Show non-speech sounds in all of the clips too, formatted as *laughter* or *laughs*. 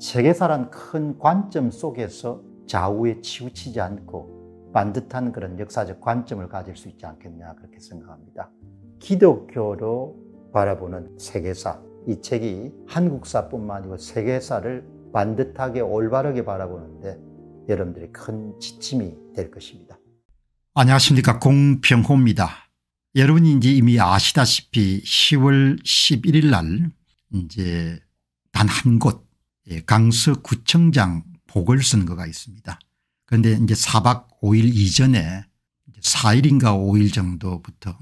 세계사란 큰 관점 속에서 좌우에 치우치지 않고 반듯한 그런 역사적 관점을 가질 수 있지 않겠냐 그렇게 생각합니다. 기독교로 바라보는 세계사 이 책이 한국사뿐만 아니고 세계사를 반듯하게 올바르게 바라보는데 여러분들이 큰 지침이 될 것입니다. 안녕하십니까 공병호입니다. 여러분이 이제 이미 아시다시피 10월 11일 날 이제 단한곳 예, 강서구청장 보궐선거가 있습니다. 그런데 이제 4박 5일 이전에 4일인가 5일 정도부터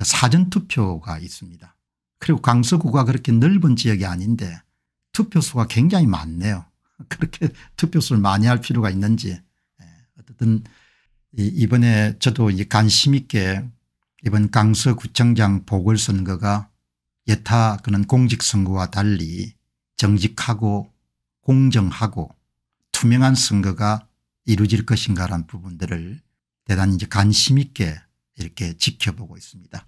사전투표가 있습니다. 그리고 강서구가 그렇게 넓은 지역이 아닌데 투표수가 굉장히 많네요. *laughs* 그렇게 투표수를 많이 할 필요가 있는지 예, 어쨌든 이번에 저도 관심 있게 이번 강서구청장 보궐선거가 예타 그런 공직선거와 달리 정직하고 공정하고 투명한 선거가 이루어질 것인가라는 부분들을 대단히 이제 관심 있게 이렇게 지켜보고 있습니다.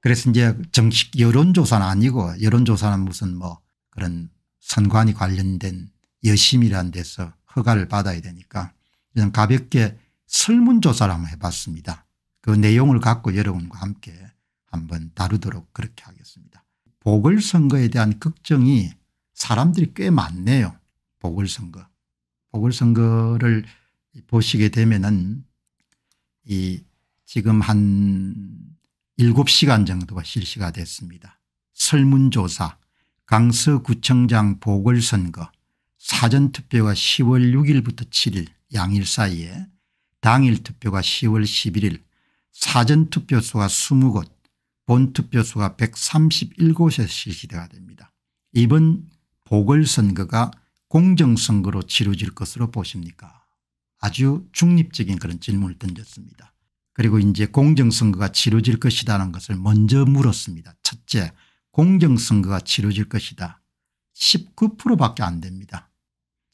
그래서 이제 정식 여론조사는 아니고 여론조사는 무슨 뭐 그런 선관위 관련된 여심이란 데서 허가를 받아야 되니까 저는 가볍게 설문조사를 한번 해봤습니다. 그 내용을 갖고 여러분과 함께 한번 다루도록 그렇게 하겠습니다. 보궐선거에 대한 걱정이 사람들이 꽤 많네요. 보궐선거. 보궐선거를 보시게 되면은 이 지금 한 7시간 정도가 실시가 됐습니다. 설문조사, 강서구청장 보궐선거, 사전투표가 10월 6일부터 7일 양일 사이에 당일 투표가 10월 11일 사전투표수가 20곳 본투표수가 137곳에 서 실시가 됩니다. 이번 보궐선거가 공정선거로 치러질 것으로 보십니까 아주 중립적인 그런 질문을 던졌습니다. 그리고 이제 공정선거가 치러질 것이라는 것을 먼저 물었습니다. 첫째 공정선거가 치러질 것이다. 19%밖에 안 됩니다.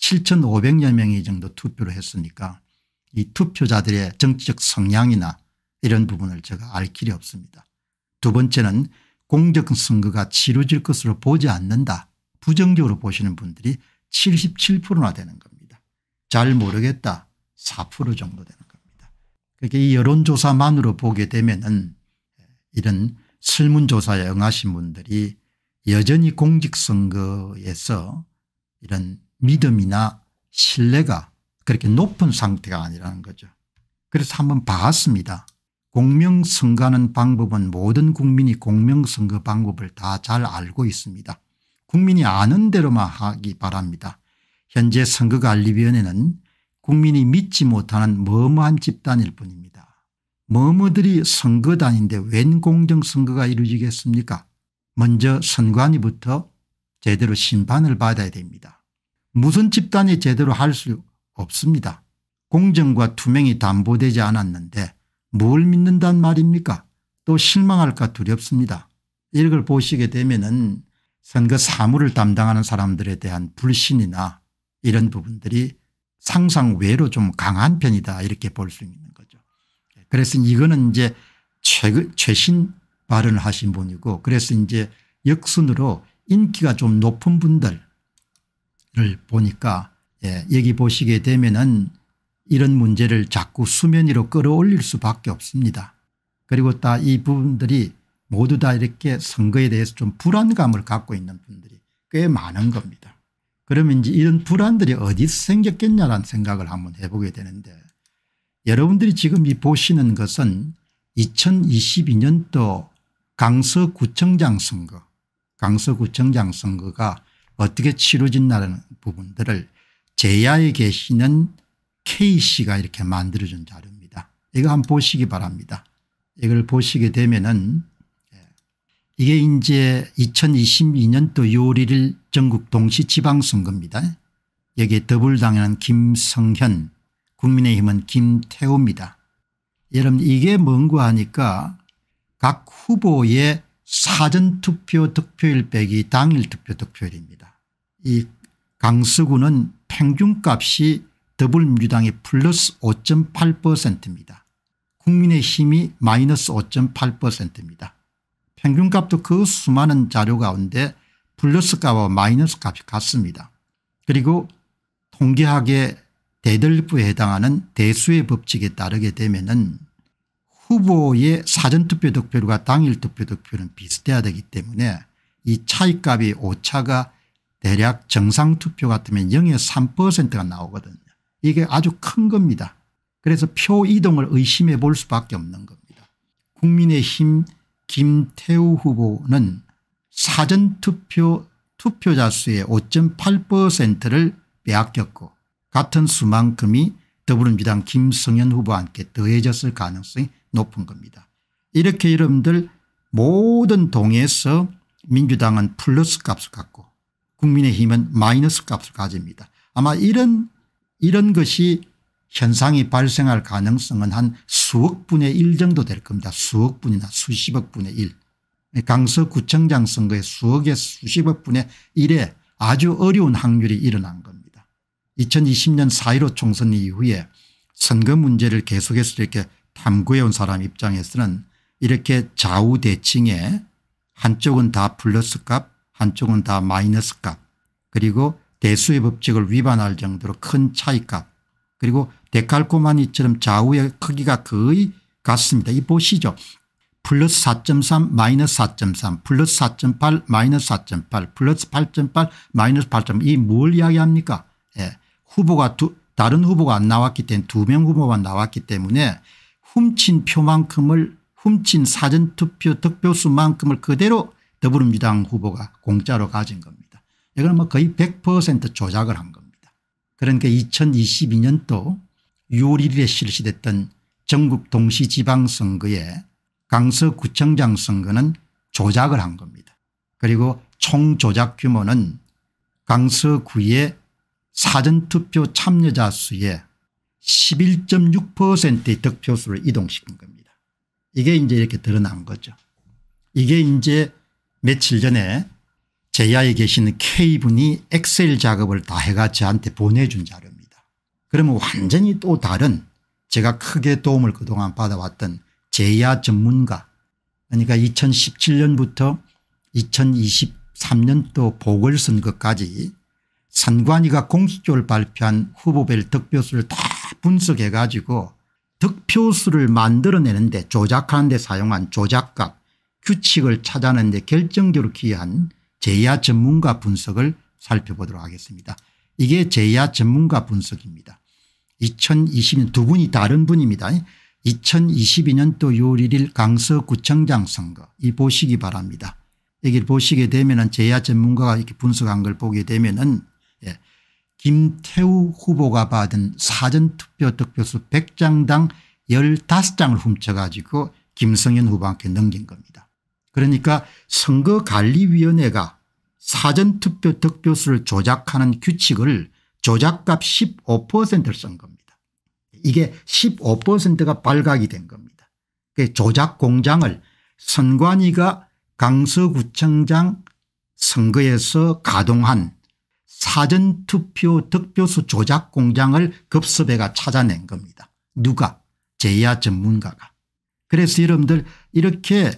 7500여 명이 정도 투표를 했으니까 이 투표자들의 정치적 성향이나 이런 부분을 제가 알 길이 없습니다. 두 번째는 공정선거가 치러질 것으로 보지 않는다. 부정적으로 보시는 분들이 77%나 되는 겁니다. 잘 모르겠다 4% 정도 되는 겁니다. 그러니이 여론조사만으로 보게 되면 은 이런 설문조사에 응하신 분들이 여전히 공직선거에서 이런 믿음이나 신뢰가 그렇게 높은 상태가 아니라는 거죠. 그래서 한번 봐왔습니다. 공명선거하는 방법은 모든 국민이 공명선거 방법을 다 잘 알고 있습니다. 국민이 아는 대로만 하기 바랍니다. 현재 선거관리위원회는 국민이 믿지 못하는 머무한 집단일 뿐입니다. 머무들이 선거단인데 웬 공정선거가 이루어지겠습니까 먼저 선관위부터 제대로 심판을 받아야 됩니다. 무슨 집단이 제대로 할 수 없습니다. 공정과 투명이 담보되지 않았는데 뭘 믿는단 말입니까 또 실망할까 두렵습니다. 이걸 보시게 되면 은 선거 사무를 담당하는 사람들에 대한 불신이나 이런 부분들이 상상 외로 좀 강한 편이다 이렇게 볼 수 있는 거죠. 그래서 이거는 이제 최근 최신 발언을 하신 분이고 그래서 이제 역순으로 인기가 좀 높은 분들을 보니까 예, 여기 보시게 되면은 이런 문제를 자꾸 수면 위로 끌어올릴 수밖에 없습니다. 그리고 다 이 부분들이 모두 다 이렇게 선거에 대해서 좀 불안감을 갖고 있는 분들이 꽤 많은 겁니다. 그러면 이제 이런 불안들이 어디서 생겼겠냐라는 생각을 한번 해보게 되는데 여러분들이 지금 이 보시는 것은 2022년도 강서구청장 선거 강서구청장 선거가 어떻게 치러진다는 부분들을 제야에 계시는 K씨가 이렇게 만들어준 자료입니다. 이거 한번 보시기 바랍니다. 이걸 보시게 되면은 이게 이제 2022년도 요리를 전국 동시 지방선거입니다. 여기에 더불당에는 김성현 국민의힘은 김태호입니다. 여러분 이게 뭔가 하니까 각 후보의 사전투표 득표율 빼기 당일 투표 득표율입니다. 이 강서구는 평균값이 더불민주당이 플러스 5.8%입니다. 국민의힘이 마이너스 5.8%입니다. 평균값도 그 수많은 자료 가운데 플러스값과 마이너스값이 같습니다. 그리고 통계학의 대들부에 해당하는 대수의 법칙에 따르게 되면 은 후보의 사전투표 득표율과 당일 투표 득표율은 비슷해야 되기 때문에 이 차이값이 오차가 대략 정상투표 같으면 0 3%가 나오거든요. 이게 아주 큰 겁니다. 그래서 표 이동을 의심해 볼 수밖에 없는 겁니다. 국민의힘 김태우 후보는 사전투표 투표자 수의 5.8%를 빼앗겼고 같은 수만큼이 더불어민주당 김성현 후보와 함께 더해졌을 가능성이 높은 겁니다. 이렇게 여러분들 모든 동에서 민주당은 플러스 값을 갖고 국민의힘은 마이너스 값을 가집니다. 아마 이런 이런 것이 현상이 발생할 가능성은 한 수억 분의 일 정도 될 겁니다. 수억 분이나 수십억 분의 일. 강서구청장 선거에 수억의 수십억 분의 일에 아주 어려운 확률이 일어난 겁니다. 2020년 4.15 총선 이후에 선거 문제를 계속해서 이렇게 탐구해온 사람 입장에서는 이렇게 좌우대칭에 한쪽은 다 플러스 값 한쪽은 다 마이너스 값 그리고 대수의 법칙을 위반할 정도로 큰 차이값 그리고 데칼코마니처럼 좌우의 크기가 거의 같습니다. 이 보시죠. 플러스 4.3 마이너스 4.3 플러스 4.8 마이너스 4.8 플러스 8.8 마이너스 8.2뭘 이야기합니까 예. 후보가 두 다른 후보가 안 나왔기 때문에 두 명 후보만 나왔기 때문에 훔친 표만큼을 훔친 사전투표 득표수만큼을 그대로 더불어민주당 후보가 공짜로 가진 겁니다. 이건 뭐 거의 100% 조작을 한 겁니다. 그러니까 2022년도 6월 1일에 실시됐던 전국 동시지방선거에 강서구청장 선거는 조작을 한 겁니다. 그리고 총조작 규모는 강서구의 사전투표 참여자 수의 11.6%의 득표수를 이동시킨 겁니다. 이게 이제 이렇게 드러난 거죠. 이게 이제 며칠 전에 제야에 계시는 K분이 엑셀 작업을 다 해가 저한테 보내준 자료입니다. 그러면 완전히 또 다른 제가 크게 도움을 그동안 받아왔던 제야 전문가 그러니까 2017년부터 2023년도 보궐선거까지 선관위가 공식적으로 발표한 후보별 득표수를 다 분석해 가지고 득표수를 만들어내는데 조작하는 데 사용한 조작값 규칙을 찾아내는 데 결정적으로 기여한 제야 전문가 분석을 살펴보도록 하겠습니다. 이게 제야 전문가 분석입니다. 2020년 두 분이 다른 분입니다. 2022년도 6월 1일 강서구청장 선거 이 보시기 바랍니다. 여기를 보시게 되면은 제야 전문가가 이렇게 분석한 걸 보게 되면은 예. 김태우 후보가 받은 사전투표 득표수 100장당 15장을 훔쳐가지고 김성현 후보한테 넘긴 겁니다. 그러니까 선거관리위원회가 사전투표 득표수를 조작하는 규칙을 조작값 15%를 쓴 겁니다. 이게 15%가 발각이 된 겁니다. 그 조작 공장을 선관위가 강서구청장 선거에서 가동한 사전투표 득표수 조작 공장을 급수배가 찾아낸 겁니다. 누가? 제야 전문가가. 그래서 여러분들 이렇게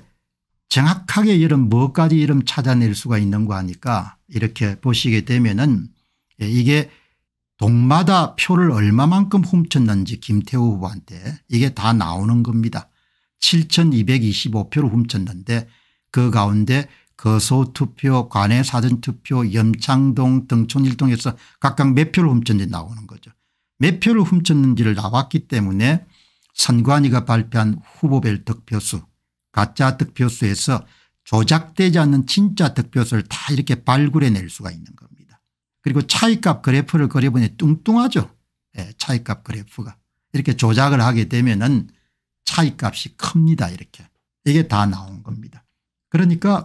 정확하게 이런 뭐까지 이름 찾아낼 수가 있는거아니까 이렇게 보시게 되면은 예, 이게 동마다 표를 얼마만큼 훔쳤는지 김태우 후보한테 이게 다 나오는 겁니다. 7225표를 훔쳤는데 그 가운데 거소투표 관외사전투표 염창동 등촌일동에서 각각 몇 표를 훔쳤는지 나오는 거죠. 몇 표를 훔쳤는지를 나왔기 때문에 선관위가 발표한 후보별 득표수 가짜 득표수에서 조작되지 않는 진짜 득표수를 다 이렇게 발굴해낼 수가 있는 겁니다. 그리고 차이값 그래프를 그려보니 뚱뚱하죠. 네, 차이값 그래프가. 이렇게 조작을 하게 되면 은 차이값이 큽니다. 이렇게. 이게 다 나온 겁니다. 그러니까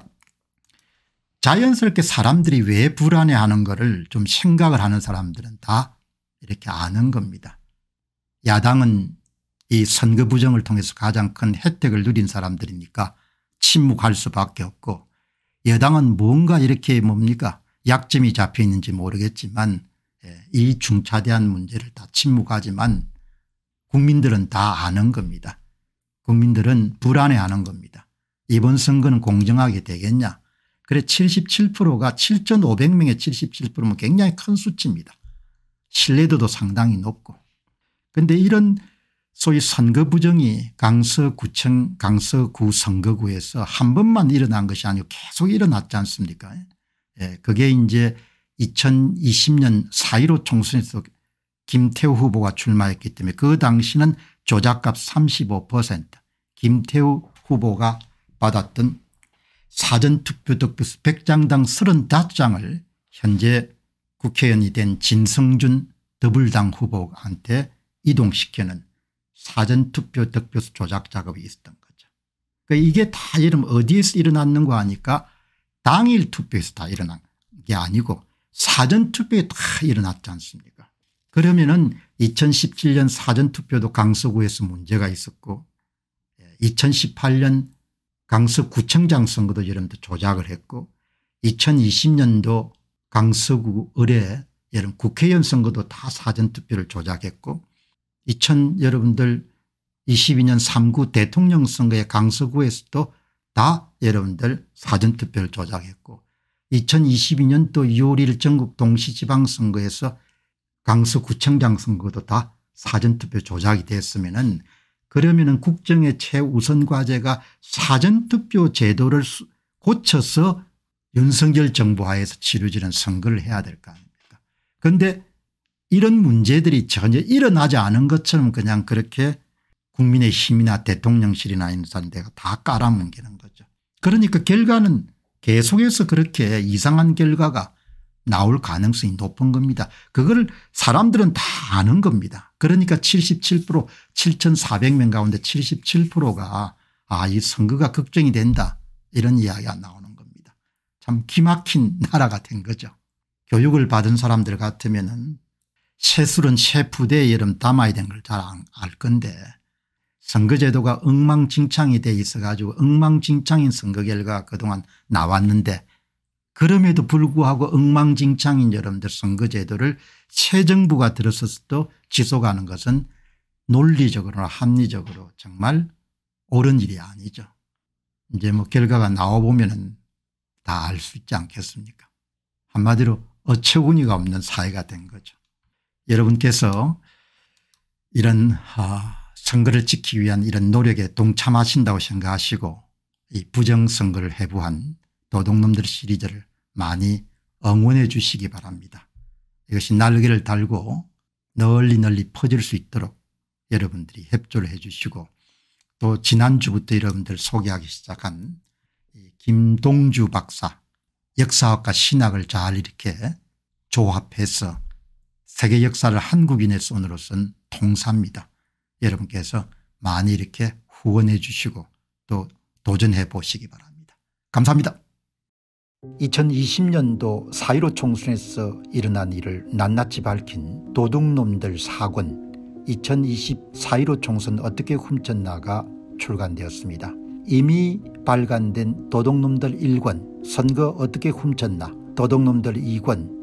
자연스럽게 사람들이 왜 불안해하는 거를 좀 생각을 하는 사람들은 다 이렇게 아는 겁니다. 야당은 이 선거 부정을 통해서 가장 큰 혜택을 누린 사람들이니까 침묵할 수밖에 없고 여당은 뭔가 이렇게 뭡니까 약점이 잡혀 있는지 모르겠지만 예, 이 중차대한 문제를 다 침묵하지만 국민들은 다 아는 겁니다. 국민들은 불안해하는 겁니다. 이번 선거는 공정하게 되겠냐 그래 77%가 7,500명의 77%면 굉장히 큰 수치입니다. 신뢰도도 상당히 높고 그런데 이런 소위 선거 부정이 강서구청 강서구 선거구에서 한 번만 일어난 것이 아니고 계속 일어났지 않습니까 예, 그게 이제 2020년 4.15 총선에서 김태우 후보가 출마했기 때문에 그 당시는 조작값 35% 김태우 후보가 받았던 사전투표 득표수 100장당 35장을 현재 국회의원이 된 진성준 더블당 후보한테 이동시키는 사전투표 득표수 조작 작업이 있었던 거죠. 그러니까 이게 다 이름 어디에서 일어났는가 하니까 당일 투표에서 다 일어난 게 아니고 사전투표에 다 일어났지 않습니까 그러면 은 2017년 사전투표도 강서구에서 문제가 있었고 2018년 예, 강서구청장 선거도 여러분들 조작을 했고 2020년도 강서구 의뢰 여름 국회의원 선거도 다 사전투표를 조작했고 2000 여러분들 22년 3구 대통령 선거의 강서구에서도 다 여러분들 사전투표를 조작했고 2022년 또 6월 1일 전국 동시지방선거에서 강서구청장 선거도 다 사전투표 조작이 됐으면 은 그러면 은 국정의 최우선 과제가 사전투표 제도를 고쳐서 윤석열 정부 하에서 치루지는 선거를 해야 될 거 아닙니까 그런데 이런 문제들이 전혀 일어나지 않은 것처럼 그냥 그렇게 국민의 힘이나 대통령실이나 이런 사람들 다 깔아뭉개는 거죠. 그러니까 결과는 계속해서 그렇게 이상한 결과가 나올 가능성이 높은 겁니다. 그걸 사람들은 다 아는 겁니다. 그러니까 77% 7400명 가운데 77%가 아 이 선거가 걱정이 된다 이런 이야기가 나오는 겁니다. 참 기막힌 *laughs* 나라가 된 거죠. 교육을 받은 사람들 같으면 은 새술은 새 부대의 여름 담아야 되는 걸잘 알 건데 선거제도가 엉망진창이 돼 있어 가지고 엉망진창인 선거 결과가 그동안 나왔는데 그럼에도 불구하고 엉망진창인 여러분들 선거제도를 새 정부가 들어서도 서 지속하는 것은 논리적으로나 합리적으로 정말 옳은 일이 아니죠. 이제 뭐 결과가 나와보면 다 알 수 있지 않겠습니까 한마디로 어처구니가 없는 사회가 된 거죠. 여러분께서 이런 아, 선거를 지키기 위한 이런 노력에 동참하신다고 생각하시고 이 부정선거를 해부한 도둑놈들 시리즈를 많이 응원해 주시기 바랍니다. 이것이 날개를 달고 널리 널리 퍼질 수 있도록 여러분들이 협조를 해 주시고 또 지난주부터 여러분들 소개하기 시작한 김동주 박사 역사학과 신학을 잘 이렇게 조합해서 세계 역사를 한국인의 손으로 쓴 통사입니다. 여러분께서 많이 이렇게 후원해 주시고 또 도전해 보시기 바랍니다. 감사합니다. 2020년도 4.15 총선에서 일어난 일을 낱낱이 밝힌 도둑놈들 4권 2020 4.15 총선 어떻게 훔쳤나가 출간되었습니다. 이미 발간된 도둑놈들 1권 선거 어떻게 훔쳤나 도둑놈들 2권